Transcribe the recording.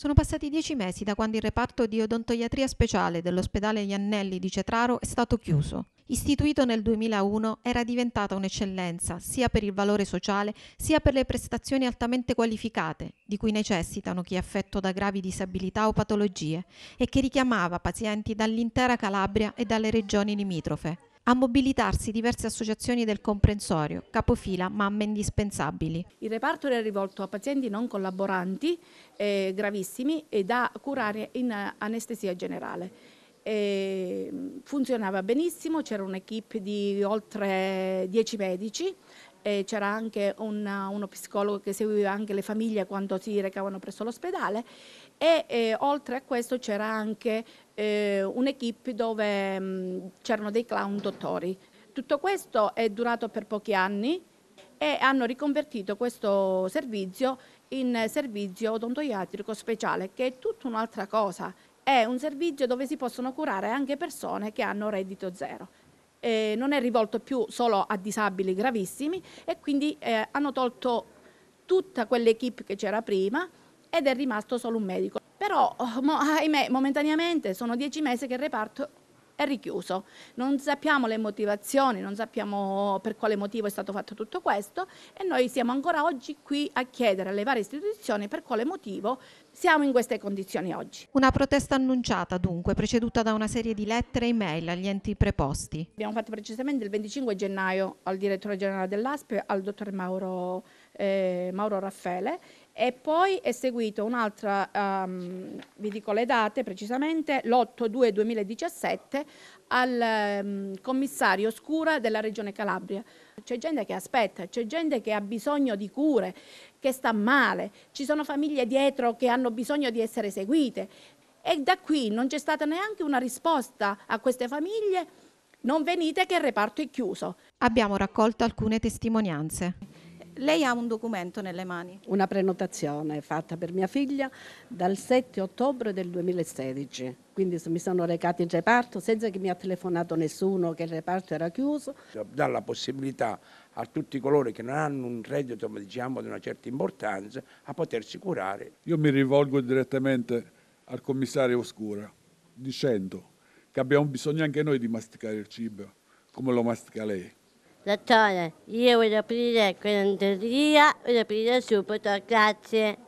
Sono passati dieci mesi da quando il reparto di odontoiatria speciale dell'ospedale Iannelli di Cetraro è stato chiuso. Istituito nel 2001, era diventata un'eccellenza sia per il valore sociale sia per le prestazioni altamente qualificate, di cui necessitano chi è affetto da gravi disabilità o patologie, e che richiamava pazienti dall'intera Calabria e dalle regioni limitrofe a mobilitarsi diverse associazioni del comprensorio, capofila, mamme indispensabili. Il reparto era rivolto a pazienti non collaboranti eh, gravissimi e da curare in anestesia generale mm, funzionava benissimo, c'era un'equipe di oltre 10 medici eh, c'era anche una, uno psicologo che seguiva anche le famiglie quando si recavano presso l'ospedale e eh, oltre a questo c'era anche eh, un'equipe dove mm, c'erano dei clown dottori. Tutto questo è durato per pochi anni e hanno riconvertito questo servizio in servizio odontoiatrico speciale che è tutta un'altra cosa. È un servizio dove si possono curare anche persone che hanno reddito zero eh, non è rivolto più solo a disabili gravissimi e quindi eh, hanno tolto tutta quell'equipe che c'era prima ed è rimasto solo un medico. Però, oh, ahimè, momentaneamente sono dieci mesi che il reparto è richiuso. Non sappiamo le motivazioni, non sappiamo per quale motivo è stato fatto tutto questo e noi siamo ancora oggi qui a chiedere alle varie istituzioni per quale motivo siamo in queste condizioni oggi. Una protesta annunciata dunque, preceduta da una serie di lettere e mail agli enti preposti. Abbiamo fatto precisamente il 25 gennaio al direttore generale dell'ASP, al dottor Mauro, eh, Mauro Raffaele e poi è seguito un'altra, um, vi dico le date precisamente, l'8-2-2017 al um, commissario Scura della Regione Calabria. C'è gente che aspetta, c'è gente che ha bisogno di cure, che sta male, ci sono famiglie dietro che hanno bisogno di essere seguite e da qui non c'è stata neanche una risposta a queste famiglie non venite che il reparto è chiuso. Abbiamo raccolto alcune testimonianze. Lei ha un documento nelle mani. Una prenotazione fatta per mia figlia dal 7 ottobre del 2016. Quindi mi sono recata in reparto senza che mi ha telefonato nessuno che il reparto era chiuso. Dà la possibilità a tutti coloro che non hanno un reddito diciamo, di una certa importanza a potersi curare. Io mi rivolgo direttamente al commissario Oscura dicendo che abbiamo bisogno anche noi di masticare il cibo come lo mastica lei. Dottore, io voglio aprire quell'anteria, voglio aprire subito, grazie.